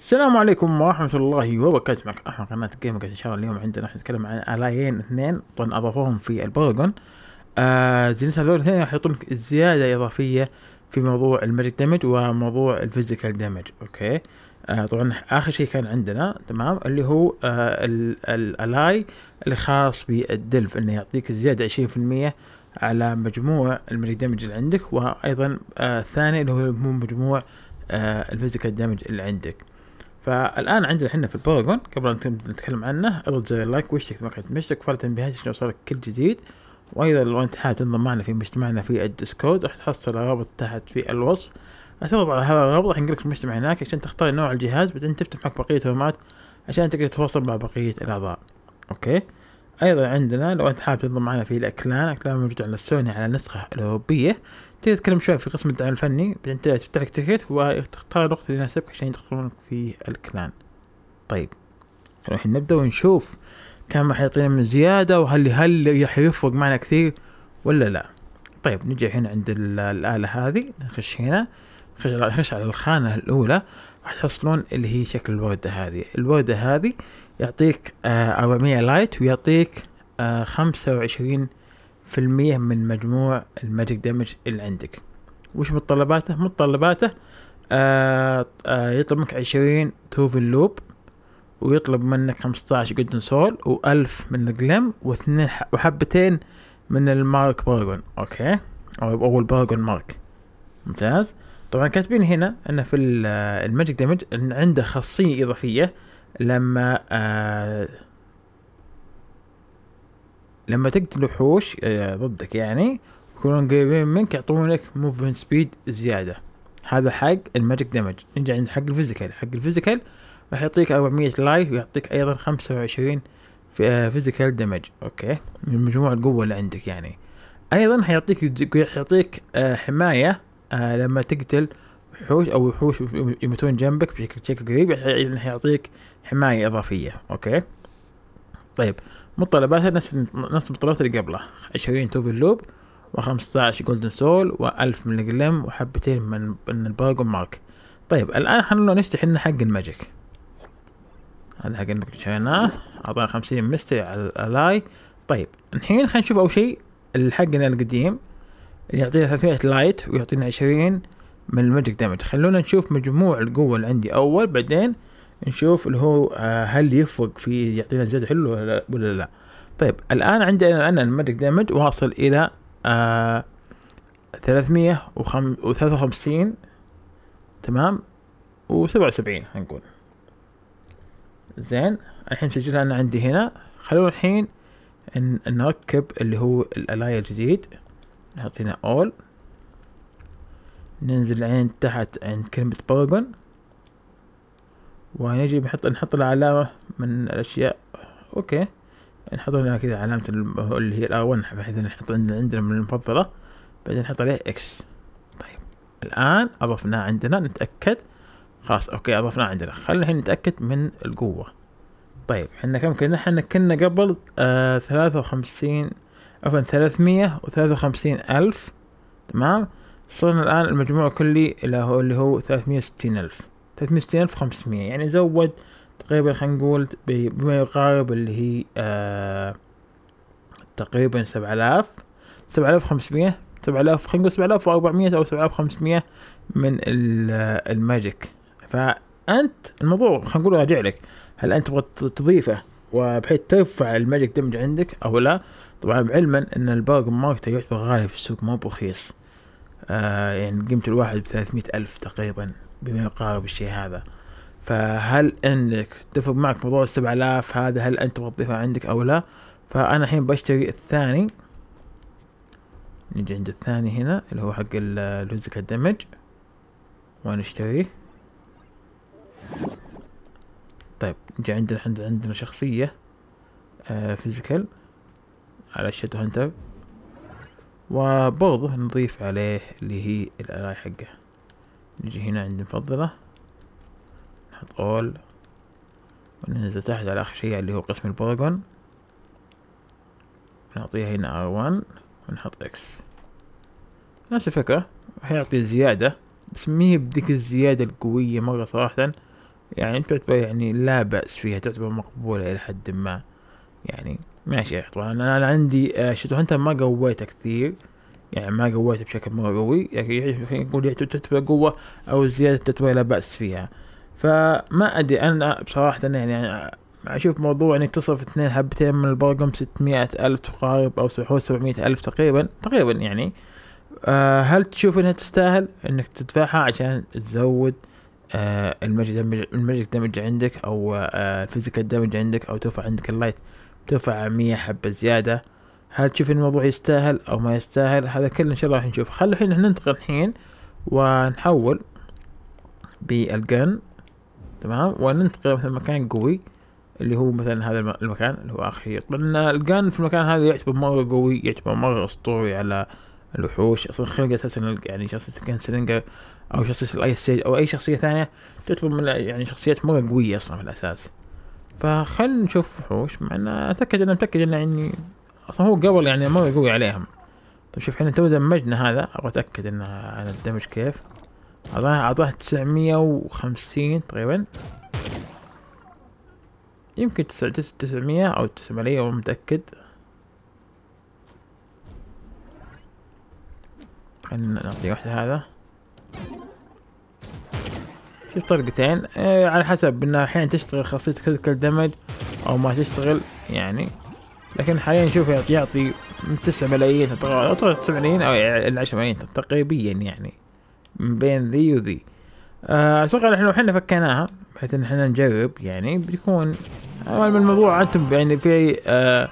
السلام عليكم ورحمة الله وبركاته معك أحمد قناة جيم إن شاء الله اليوم عندنا راح نتكلم عن ألاين اثنين طبعا أضافوهم في البرغون آه زين هذول الاثنين راح يعطونك زيادة إضافية في موضوع الماجيك دامج وموضوع الفيزيكال دامج أوكي آه طبعا آخر شيء كان عندنا تمام اللي هو آه الألاي الخاص بالدلف إنه يعطيك زيادة عشرين في المية على مجموع الماجيك دامج اللي عندك وأيضا آه الثاني اللي هو مجموع آه الفيزيكال دامج اللي عندك فالان عندنا احنا في الباراجون قبل ان نتكلم عنه اضغط زر اللايك واشترك في كنت مشترك فعل التنبيهات عشان يوصلك كل جديد وايضا لو انت حابب تنضم معنا في مجتمعنا في الديسكورد راح تحصل الرابط تحت في الوصف هتضغط على هذا الرابط راح ينقلك المجتمع هناك عشان تختار نوع الجهاز بعدين تفتح معك بقية هومات عشان تقدر تتواصل مع بقية الأعضاء أوكي أيضا عندنا لو أنت حابب تنضم معنا في الأكلان أكلان موجود على السوني على النسخة الأوروبية تقدر تتكلم شوي في قسم الدعم الفني بعدين تفتح لك تيكت وتختار الوقت اللي يناسبك عشان يدخلونك في الكلان طيب راح نبدأ ونشوف كم حيعطينا من زيادة وهل هل حيفرق معنا كثير ولا لا طيب نجي هنا عند الآلة هذه نخش هنا نخش على الخانة الأولى راح تحصلون اللي هي شكل الوردة هذه الوردة هذه يعطيك آه، أربعمية لايت ويعطيك آه، خمسة وعشرين في المية من مجموع الماجيك دامج اللي عندك وش متطلباته متطلباته آه آه يطلب منك عشرين توفن لوب ويطلب منك عشر جولدن سول وألف من الجلم واثنين وحبتين من المارك بارجون اوكي او, اول البارجون مارك ممتاز طبعا كاتبين هنا ان في الماجيك دامج ان عنده خاصيه اضافيه لما آه لما تقتل وحوش آه، ضدك يعني يكونون قريبين منك يعطونك موفمنت سبيد زيادة هذا حق الماجيك دمج نرجع عند حق الفيزيكال حق الفيزيكال راح يعطيك 400 لايف ويعطيك ايضا 25 في آه، فيزيكال دمج اوكي من مجموع القوة اللي عندك يعني ايضا حيعطيك يعطيك آه، حماية لما تقتل وحوش او وحوش يموتون جنبك بشكل بشكل قريب حيعطيك حماية اضافية اوكي طيب متطلباتها نفس نفس المتطلبات اللي قبله عشرين توفي لوب وخمسة جولدن سول وألف من الجلم وحبتين من من الباجون مارك طيب الآن خلونا نشتري لنا حق الماجيك هذا حق الماجيك شريناه أعطانا خمسين مستر على الآي طيب الحين خلينا نشوف أول شيء حقنا القديم اللي يعطينا ثلاثمية لايت ويعطينا عشرين من الماجيك دامج خلونا نشوف مجموع القوة اللي عندي أول بعدين نشوف اللي هو آه، هل يفوق في يعطينا زيادة حلو ولا لا طيب الان عندنا الان الماجيك دامج واصل الى آه 353 تمام و77 هنقول زين الحين سجلها انا عندي هنا خلونا الحين نركب اللي هو الالاي الجديد نحط هنا اول ننزل عين تحت عند كلمة باراجون ونجي بحط نحط العلامة من الأشياء أوكي نحط هنا كذا علامة اللي هي الآر بحيث نحط عندنا من المفضلة بعدين نحط عليه إكس طيب الآن أضفناه عندنا نتأكد خلاص أوكي أضفناه عندنا خلينا الحين نتأكد من القوة طيب حنا كم كنا حنا كنا قبل آه ثلاثة وخمسين عفوا ثلاثمية وثلاثة وخمسين ألف تمام صرنا الآن المجموع الكلي اللي هو ثلاثمية وستين ألف الف وخمسمية يعني زود تقريبا خلينا نقول بما يقارب اللي هي آه تقريبا 7000 7500 7000 خلينا نقول 7400 او 7500 من آه، الماجيك فانت الموضوع خلينا نقول راجع لك هل انت تبغى تضيفه وبحيث ترفع الماجيك دمج عندك او لا طبعا بعلما ان الباج ماركت يعتبر غالي في السوق مو برخيص آه يعني قيمة الواحد بثلاثمية ألف تقريبا بما يقارب الشيء هذا فهل انك تفرق معك موضوع السبع آلاف هذا هل انت تبغى تضيفه عندك او لا فانا الحين بشتري الثاني نجي عند الثاني هنا اللي هو حق اللوزك الدمج ونشتريه طيب نجي عندنا عندنا شخصية آه فيزيكال على الشتو هنتر وبرضه نضيف عليه اللي هي الالاي حقه نجي هنا عند مفضلة نحط اول وننزل تحت على اخر شيء اللي هو قسم البولاجون نعطيها هنا ار 1 ونحط اكس نفس الفكرة حيعطي زيادة بس مي بديك الزيادة القوية مرة صراحة يعني تعتبر يعني لا بأس فيها تعتبر مقبولة إلى حد ما يعني ماشي طبعا أنا عندي آه، شتو هنتر ما قويته كثير يعني ما قويته بشكل مره قوي يعني يعتبر يعني تتبع قوه او زياده تتبع لا باس فيها فما ادري انا بصراحه يعني اشوف موضوع انك تصرف اثنين حبتين من البرقم ستمائة الف تقارب او حول 700 الف تقريبا تقريبا يعني أه هل تشوف انها تستاهل انك تدفعها عشان تزود أه المجد دمج عندك او آه، الفيزيكال دمج عندك او ترفع عندك اللايت ترفع مية حبه زياده هل تشوف الموضوع يستاهل او ما يستاهل هذا كله ان شاء الله راح نشوف خلو الحين ننتقل الحين ونحول بالجن تمام وننتقل مثلا مكان قوي اللي هو مثلا هذا المكان اللي هو اخر طبعا الجن في المكان هذا يعتبر مره قوي يعتبر مره اسطوري على الوحوش اصلا خلق اساسا يعني شخصية كان سلينجر او شخصية الايس سيج او اي شخصية ثانية تعتبر من يعني شخصيات مرة قوية اصلا في الاساس فخلنا نشوف وحوش مع ان اتاكد انا متاكد انه يعني اصلا هو قبل يعني ما قوي عليهم طيب شوف احنا تو دمجنا هذا ابغى اتاكد ان انا الدمج كيف اعطاه اعطاه تسعمية وخمسين تقريبا يمكن تسع تسعمية او تسعمية مو متأكد خلينا نعطي واحدة هذا شوف طريقتين إيه، على حسب انها الحين تشتغل خاصية كل دمج او ما تشتغل يعني لكن حاليا شوف يعطي تسعة ملايين او تسعة يعني ملايين او 10 ملايين تقريبا يعني من بين ذي وذي آه، اتوقع احنا لو احنا فكيناها بحيث ان احنا نجرب يعني بيكون الموضوع انتم يعني في آه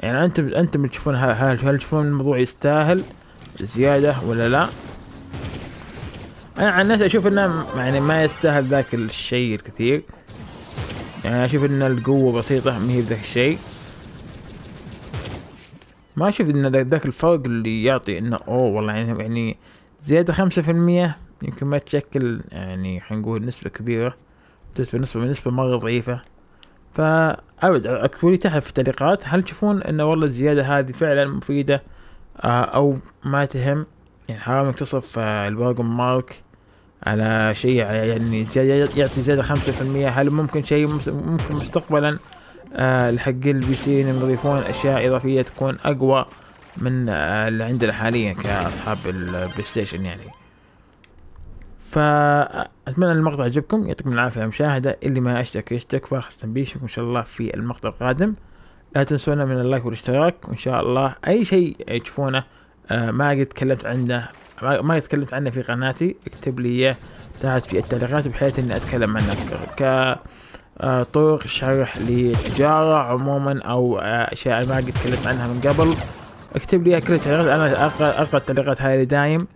يعني انتم انتم اللي تشوفون هل هل تشوفون الموضوع يستاهل زياده ولا لا؟ انا عن نفسي اشوف انه يعني ما يستاهل ذاك الشيء الكثير يعني اشوف ان القوه بسيطه ما هي بذاك الشيء ما اشوف ان ذاك الفرق اللي يعطي انه اوه والله يعني يعني زيادة خمسة في المية يمكن ما تشكل يعني حنقول نسبة كبيرة بالنسبة نسبة نسبة مرة ضعيفة فأبد أكتبولي تحت في التعليقات هل تشوفون انه والله الزيادة هذه فعلا مفيدة آه، او ما تهم يعني حرام انك تصرف البرجر آه، مارك على شيء يعني يعطي زيادة خمسة في المية هل ممكن شيء ممكن مستقبلا آه حق البي سي انهم يضيفون اشياء اضافيه تكون اقوى من آه اللي عندنا حاليا كاصحاب البلاي ستيشن يعني فاتمنى المقطع عجبكم يعطيكم العافيه على المشاهده اللي ما اشترك يشترك فرح تنبيه ان شاء الله في المقطع القادم لا تنسونا من اللايك والاشتراك وان شاء الله اي شيء تشوفونه آه ما قد تكلمت عنه ما قد تكلمت عنه في قناتي اكتب لي اياه تحت في التعليقات بحيث اني اتكلم عنه ك آه، طرق شرح للتجارة عموما أو آه، أشياء ما قد تكلمت عنها من قبل اكتب لي كل التعليقات أنا أقرأ, أقرأ التعليقات هاي دايم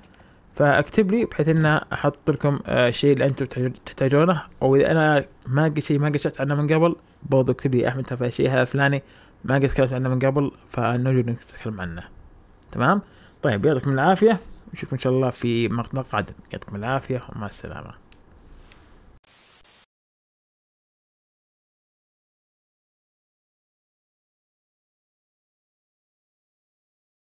فاكتب لي بحيث ان احط لكم الشيء آه، اللي انتم تحتاجونه او اذا انا ما قد شيء ما قد شفت عنه من قبل برضو اكتب لي احمد ترى الشيء هذا الفلاني ما قد تكلمت عنه من قبل فنوجد انك تتكلم عنه تمام طيب يعطيكم العافيه نشوفكم ان شاء الله في مقطع قادم يعطيكم العافيه ومع السلامه